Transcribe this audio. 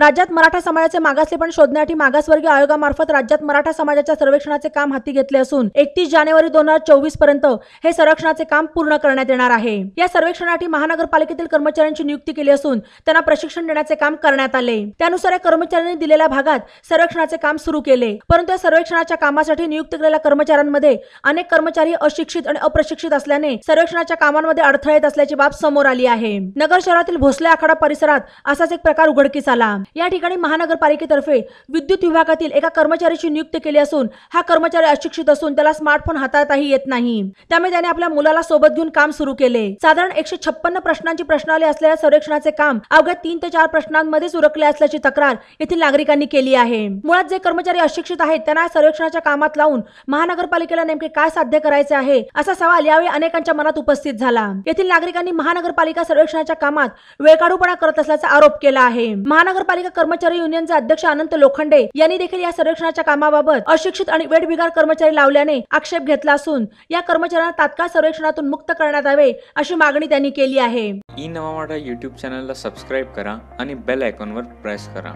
राज्यात मराठा समाजाचे मागासलेपण शोधण्यासाठी मागासवर्गीय आयोगामार्फत राज्यात मराठा समाजाच्या सर्वेक्षणाचे काम हाती घेतले असून एकतीस जानेवारी दोन हजार चोवीस पर्यंत हे सर्वेक्षणाचे काम पूर्ण करण्यात येणार आहे या सर्वेक्षणासाठी महानगरपालिकेतील कर्मचाऱ्यांची नियुक्ती केली असून त्यांना प्रशिक्षण देण्याचे काम करण्यात आले त्यानुसार या कर्मचाऱ्यांनी दिलेल्या भागात सर्वेक्षणाचे काम सुरू केले परंतु या सर्वेक्षणाच्या कामासाठी नियुक्त केलेल्या कर्मचाऱ्यांमध्ये अनेक कर्मचारी अशिक्षित आणि अप्रशिक्षित असल्याने सर्वेक्षणाच्या कामांमध्ये अडथळे येत असल्याची बाब समोर आली आहे नगर शहरातील भोसले आखाडा परिसरात असाच एक प्रकार उघडकीस आला या ठिकाणी महानगरपालिकेतर्फे विद्युत विभागातील एका कर्मचाऱ्याची नियुक्ती केली असून हा कर्मचारी अशिक्षित असून त्याला स्मार्टफोन हाताळताही येत नाही त्यामुळे त्याने आपल्या मुलाला सोबत घेऊन काम सुरू केले साधारण एकशे छप्पन्न प्रश्नांची प्रश्नाले असलेल्या सर्वेक्षणाचे काम अवघ्या तीन ते चार प्रश्नांमध्येच उरकले असल्याची तक्रार येथील नागरिकांनी केली आहे मुळात जे कर्मचारी अशिक्षित आहेत त्यांना सर्वेक्षणाच्या कामात लावून महानगरपालिकेला नेमके काय साध्य करायचे आहे असा सवाल यावेळी अनेकांच्या मनात उपस्थित झाला येथील नागरिकांनी महानगरपालिका सर्वेक्षणाच्या कामात वेळकाढूपणा करत असल्याचा आरोप केला आहे महानगरपालिका महापालिका कर्मचारी युनियनचे अध्यक्ष अनंत लोखंडे यांनी देखील या सर्वेक्षणाच्या कामाबाबत अशिक्षित आणि वेडबिगार कर्मचारी लावल्याने आक्षेप घेतला असून या कर्मचाऱ्यांना तात्काळ सर्वेक्षणातून मुक्त करण्यात यावे अशी मागणी त्यांनी केली आहे ई नवाडा युट्यूब चॅनलला सबस्क्राईब करा आणि बेल आयकॉनवर प्रेस करा